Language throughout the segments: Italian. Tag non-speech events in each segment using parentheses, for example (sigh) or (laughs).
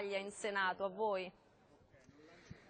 in Senato, a voi?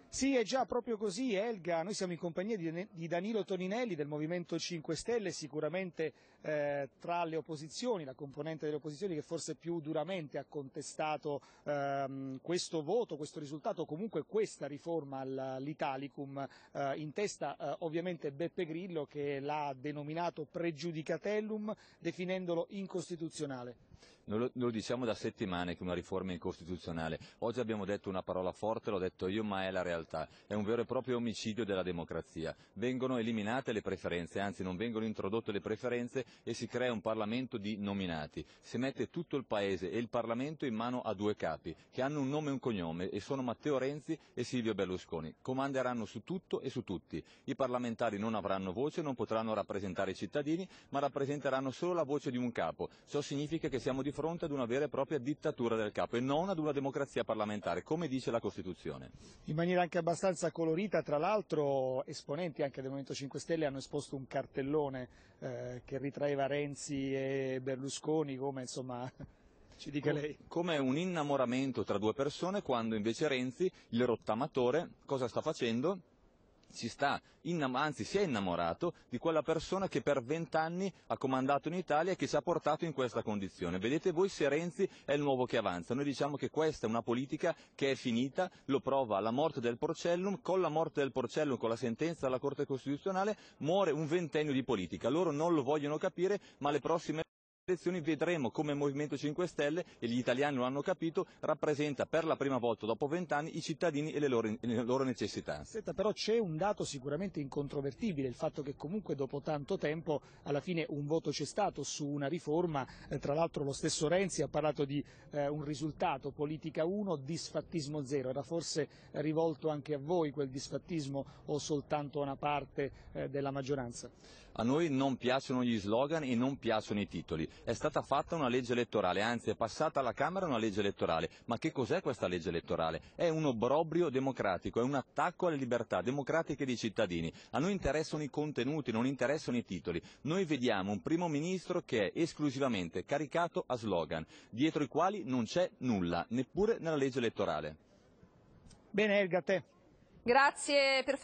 Sì, è già proprio così Elga, noi siamo in compagnia di Danilo Toninelli del Movimento 5 Stelle, sicuramente eh, tra le opposizioni, la componente delle opposizioni che forse più duramente ha contestato eh, questo voto, questo risultato, comunque questa riforma all'Italicum, eh, in testa eh, ovviamente Beppe Grillo che l'ha denominato pregiudicatellum definendolo incostituzionale. Noi lo, noi lo, diciamo da settimane che una riforma è incostituzionale. Oggi abbiamo detto una parola forte, l'ho detto io, ma è la realtà. È un vero e proprio omicidio della democrazia. Vengono eliminate le preferenze, anzi non vengono introdotte le preferenze e si crea un Parlamento di nominati. Si mette tutto il Paese e il Parlamento in mano a due capi, che hanno un nome e un cognome, e sono Matteo Renzi e Silvio Berlusconi. Comanderanno su tutto e su tutti. I parlamentari non avranno voce, non potranno rappresentare i cittadini, ma rappresenteranno solo la voce di un capo. Ciò significa che siamo di fronte ad una vera e propria dittatura del capo e non ad una democrazia parlamentare, come dice la Costituzione. In maniera anche abbastanza colorita, tra l'altro esponenti anche del Movimento 5 Stelle hanno esposto un cartellone eh, che ritraeva Renzi e Berlusconi come insomma (laughs) Ci dica lei. come un innamoramento tra due persone quando invece Renzi, il rottamatore, cosa sta facendo? si sta, innam- anzi si è innamorato di quella persona che per vent'anni ha comandato in Italia e che ci ha portato in questa condizione. Vedete voi se Renzi è il nuovo che avanza. Noi diciamo che questa è una politica che è finita, lo prova la morte del Porcellum, con la morte del Porcellum, con la sentenza della Corte Costituzionale, muore un ventennio di politica. Loro non lo vogliono capire, ma le prossime elezioni vedremo come il Movimento 5 Stelle, e gli italiani lo hanno capito, rappresenta per la prima volta dopo vent'anni i cittadini e le loro, le loro necessità. Senta, però c'è un dato sicuramente incontrovertibile, il fatto che comunque dopo tanto tempo alla fine un voto c'è stato su una riforma, eh, tra l'altro lo stesso Renzi ha parlato di eh, un risultato politica 1, disfattismo 0, era forse rivolto anche a voi quel disfattismo o soltanto a una parte eh, della maggioranza? A noi non piacciono gli slogan e non piacciono i titoli è stata fatta una legge elettorale, anzi è passata alla Camera una legge elettorale. Ma che cos'è questa legge elettorale? È un obbrobrio democratico, è un attacco alle libertà democratiche dei cittadini. A noi interessano i contenuti, non interessano i titoli. Noi vediamo un primo ministro che è esclusivamente caricato a slogan, dietro i quali non c'è nulla, neppure nella legge elettorale. Bene, Elga, te. Grazie per